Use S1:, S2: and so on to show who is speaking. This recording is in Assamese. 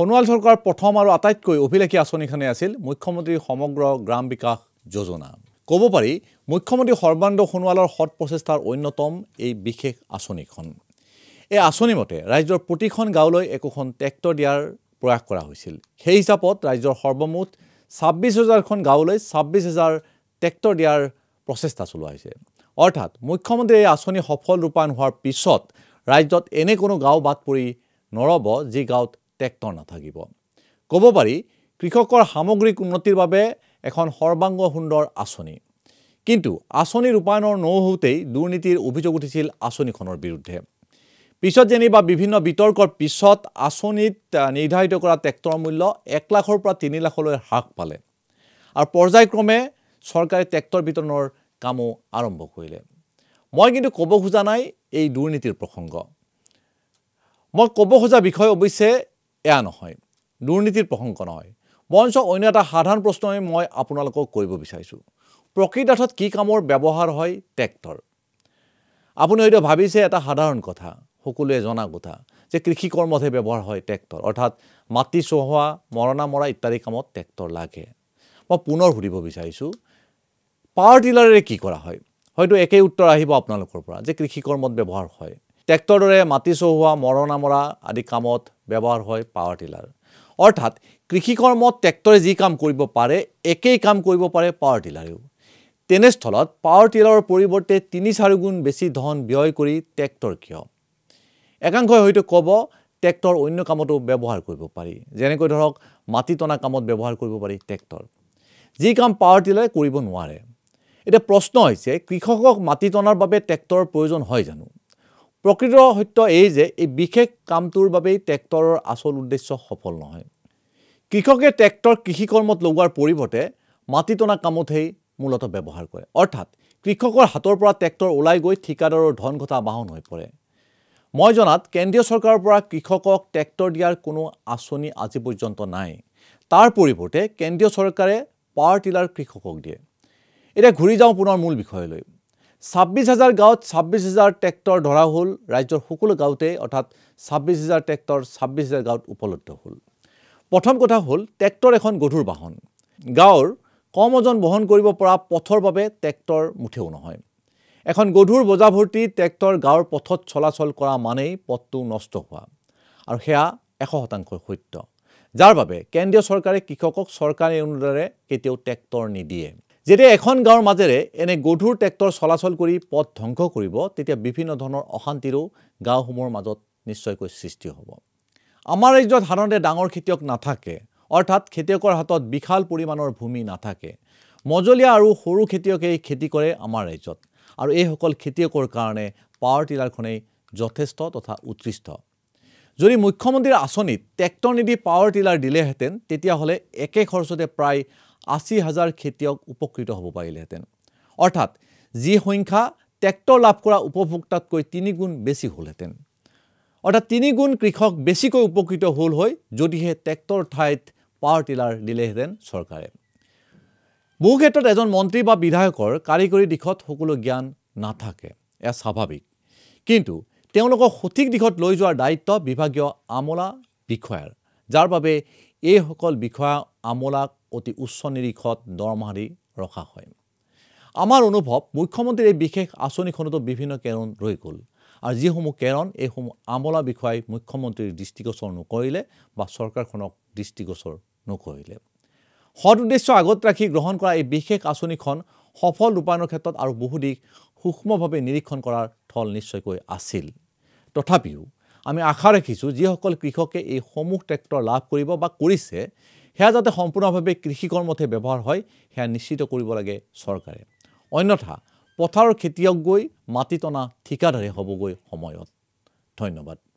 S1: সোণোৱাল চৰকাৰৰ প্ৰথম আৰু আটাইতকৈ অভিলেখী আঁচনিখনেই আছিল মুখ্যমন্ত্ৰীৰ সমগ্ৰ গ্ৰাম বিকাশ যোজনা ক'ব পাৰি মুখ্যমন্ত্ৰী সৰ্বানন্দ সোণোৱালৰ সৎ প্ৰচেষ্টাৰ অন্যতম এই বিশেষ আঁচনিখন এই আঁচনিমতে ৰাজ্যৰ প্ৰতিখন গাঁৱলৈ একোখন ট্ৰেক্টৰ দিয়াৰ প্ৰয়াস কৰা হৈছিল সেই হিচাপত ৰাজ্যৰ সৰ্বমুঠ ছাব্বিছ হাজাৰখন গাঁৱলৈ ছাব্বিছ হাজাৰ ট্ৰেক্টৰ দিয়াৰ প্ৰচেষ্টা চলোৱা হৈছে অৰ্থাৎ মুখ্যমন্ত্ৰীয়ে এই আঁচনি সফল ৰূপায়ণ হোৱাৰ পিছত ৰাজ্যত এনে কোনো গাঁও বাদ পৰি নৰ'ব যি গাঁৱত ট্ৰেক্টৰ নাথাকিব ক'ব পাৰি কৃষকৰ সামগ্ৰিক উন্নতিৰ বাবে এখন সৰ্বাংগ সুন্দৰ আঁচনি কিন্তু আঁচনি ৰূপায়ণৰ নহওঁতেই দুৰ্নীতিৰ অভিযোগ উঠিছিল আঁচনিখনৰ বিৰুদ্ধে পিছত যেনিবা বিভিন্ন বিতৰ্কৰ পিছত আঁচনিত নিৰ্ধাৰিত কৰা ট্ৰেক্টৰৰ মূল্য এক লাখৰ পৰা তিনি লাখলৈ হ্ৰাস পালে আৰু পৰ্যায়ক্ৰমে চৰকাৰে ট্ৰেক্টৰ বিতৰণৰ কামো আৰম্ভ কৰিলে মই কিন্তু ক'ব খোজা নাই এই দুৰ্নীতিৰ প্ৰসংগ মই ক'ব খোজা বিষয় অৱশ্যে এয়া নহয় দুৰ্নীতিৰ প্ৰসংগ নহয় মঞ্চ অন্য এটা সাধাৰণ প্ৰশ্নই মই আপোনালোকক কৰিব বিচাৰিছোঁ প্ৰকৃতাৰ্থত কি কামৰ ব্যৱহাৰ হয় ট্ৰেক্টৰ আপুনি হয়তো ভাবিছে এটা সাধাৰণ কথা সকলোৱে জনা কথা যে কৃষি কৰ্মতহে ব্যৱহাৰ হয় ট্ৰেক্টৰ অৰ্থাৎ মাটি চহোৱা মৰণা মৰা ইত্যাদি কামত ট্ৰেক্টৰ লাগে মই পুনৰ সুধিব বিচাৰিছোঁ পাৱাৰ টিলাৰেৰে কি কৰা হয় হয়তো একেই উত্তৰ আহিব আপোনালোকৰ পৰা যে কৃষি কৰ্মত ব্যৱহাৰ হয় ট্ৰেক্টৰ দৰে মাটি চহোৱা মৰণা মৰা আদি কামত ব্যৱহাৰ হয় পাৱাৰ টিলাৰ অৰ্থাৎ কৃষি কৰ্মত ট্ৰেক্টৰে যি কাম কৰিব পাৰে একেই কাম কৰিব পাৰে পাৱাৰ টিলাৰেও তেনেস্থলত পাৱাৰ টিলাৰৰ পৰিৱৰ্তে তিনি চাৰিগুণ বেছি ধন ব্যয় কৰি ট্ৰেক্টৰ কিয় একাংশই হয়তো ক'ব ট্ৰেক্টৰ অন্য কামতো ব্যৱহাৰ কৰিব পাৰি যেনেকৈ ধৰক মাটি টনা কামত ব্যৱহাৰ কৰিব পাৰি ট্ৰেক্টৰ যি কাম পাৱাৰ টিলাৰে কৰিব নোৱাৰে এতিয়া প্ৰশ্ন হৈছে কৃষকক মাটি টনাৰ বাবে ট্ৰেক্টৰৰ প্ৰয়োজন হয় জানো প্ৰকৃত সত্য এই যে এই বিশেষ কামটোৰ বাবেই ট্ৰেক্টৰৰ আচল উদ্দেশ্য সফল নহয় কৃষকে ট্ৰেক্টৰ কৃষি কৰ্মত লগোৱাৰ পৰিৱৰ্তে মাটি টনা কামতহেই মূলতঃ ব্যৱহাৰ কৰে অৰ্থাৎ কৃষকৰ হাতৰ পৰা ট্ৰেক্টৰ ওলাই গৈ ঠিকাদাৰৰ ধন ঘটা বাহন হৈ পৰে মই জনাত কেন্দ্ৰীয় চৰকাৰৰ পৰা কৃষকক ট্ৰেক্টৰ দিয়াৰ কোনো আঁচনি আজি পৰ্যন্ত নাই তাৰ পৰিৱৰ্তে কেন্দ্ৰীয় চৰকাৰে পাৱাৰ টিলাৰ কৃষকক দিয়ে এতিয়া ঘূৰি যাওঁ পুনৰ মূল বিষয়লৈ ছাব্বিছ হাজাৰ গাঁৱত ছাব্বিছ হাজাৰ ট্ৰেক্টৰ ধৰা হ'ল ৰাজ্যৰ সকলো গাঁৱতে অৰ্থাৎ ছাব্বিছ হাজাৰ ট্ৰেক্টৰ ছাব্বিছ হাজাৰ গাঁৱত উপলব্ধ হ'ল প্ৰথম কথা হ'ল ট্ৰেক্টৰ এখন গধুৰ বাহন গাঁৱৰ কম ওজন বহন কৰিব পৰা পথৰ বাবে ট্ৰেক্টৰ মুঠেও নহয় এখন গধুৰ বজাভৰ্তি ট্ৰেক্টৰ গাঁৱৰ পথত চলাচল কৰা মানেই পথটো নষ্ট হোৱা আৰু সেয়া এশ শতাংশ সত্য যাৰ বাবে কেন্দ্ৰীয় চৰকাৰে কৃষকক চৰকাৰী অনুদানেৰে কেতিয়াও ট্ৰেক্টৰ নিদিয়ে যেতিয়া এখন গাঁৱৰ মাজেৰে এনে গধুৰ ট্ৰেক্টৰ চলাচল কৰি পথ ধ্বংস কৰিব তেতিয়া বিভিন্ন ধৰণৰ অশান্তিৰো গাঁওসমূহৰ মাজত নিশ্চয়কৈ সৃষ্টি হ'ব আমাৰ ৰাজ্যত সাধাৰণতে ডাঙৰ খেতিয়ক নাথাকে অৰ্থাৎ খেতিয়কৰ হাতত বিশাল পৰিমাণৰ ভূমি নাথাকে মজলীয়া আৰু সৰু খেতিয়কেই খেতি কৰে আমাৰ ৰাজ্যত আৰু এইসকল খেতিয়কৰ কাৰণে পাৱাৰ টিলাৰখনেই যথেষ্ট তথা উৎকৃষ্ট যদি মুখ্যমন্ত্ৰীৰ আঁচনিত ট্ৰেক্টৰ নিদি পাৱাৰ টিলাৰ দিলেহেঁতেন তেতিয়াহ'লে একে খৰচতে প্ৰায় আশী হাজাৰ খেতিয়ক উপকৃত হ'ব পাৰিলেহেঁতেন অৰ্থাৎ যি সংখ্যা ট্ৰেক্টৰ লাভ কৰা উপভোক্তাতকৈ তিনিগুণ বেছি হ'লহেঁতেন অৰ্থাৎ তিনিগুণ কৃষক বেছিকৈ উপকৃত হ'ল হৈ যদিহে ট্ৰেক্টৰ ঠাইত পাৱাৰ টিলাৰ দিলেহেঁতেন চৰকাৰে বহু ক্ষেত্ৰত এজন মন্ত্ৰী বা বিধায়কৰ কাৰিকৰী দিশত সকলো জ্ঞান নাথাকে এয়া স্বাভাৱিক কিন্তু তেওঁলোকক সঠিক দিশত লৈ যোৱাৰ দায়িত্ব বিভাগীয় আমোলা বিষয়াৰ যাৰ বাবে এইসকল বিষয়া আমোলাক অতি উচ্চ নিৰীক্ষত দৰমহা দি ৰখা হয় আমাৰ অনুভৱ মুখ্যমন্ত্ৰীৰ এই বিশেষ আঁচনিখনতো বিভিন্ন কেৰণ ৰৈ গ'ল আৰু যিসমূহ কেৰণ এইসমূহ আমলা বিষয়াই মুখ্যমন্ত্ৰীৰ দৃষ্টিগোচৰ নকৰিলে বা চৰকাৰখনক দৃষ্টিগোচৰ নকৰিলে সৎ উদ্দেশ্য আগত ৰাখি গ্ৰহণ কৰা এই বিশেষ আঁচনিখন সফল ৰূপায়ণৰ ক্ষেত্ৰত আৰু বহু দিশ সূক্ষ্মভাৱে নিৰীক্ষণ কৰাৰ থল নিশ্চয়কৈ আছিল তথাপিও আমি আশা ৰাখিছোঁ যিসকল কৃষকে এই সমূহ ট্ৰেক্টৰ লাভ কৰিব বা কৰিছে সেয়া যাতে সম্পূৰ্ণভাৱে কৃষি কৃষিকৰ্মতহে ব্যৱহাৰ হয় সেয়া নিশ্চিত কৰিব লাগে চৰকাৰে অন্যথা পথাৰৰ খেতিয়ক গৈ মাটি টনা ঠিকাদাৰে হ'বগৈ সময়ত ধন্যবাদ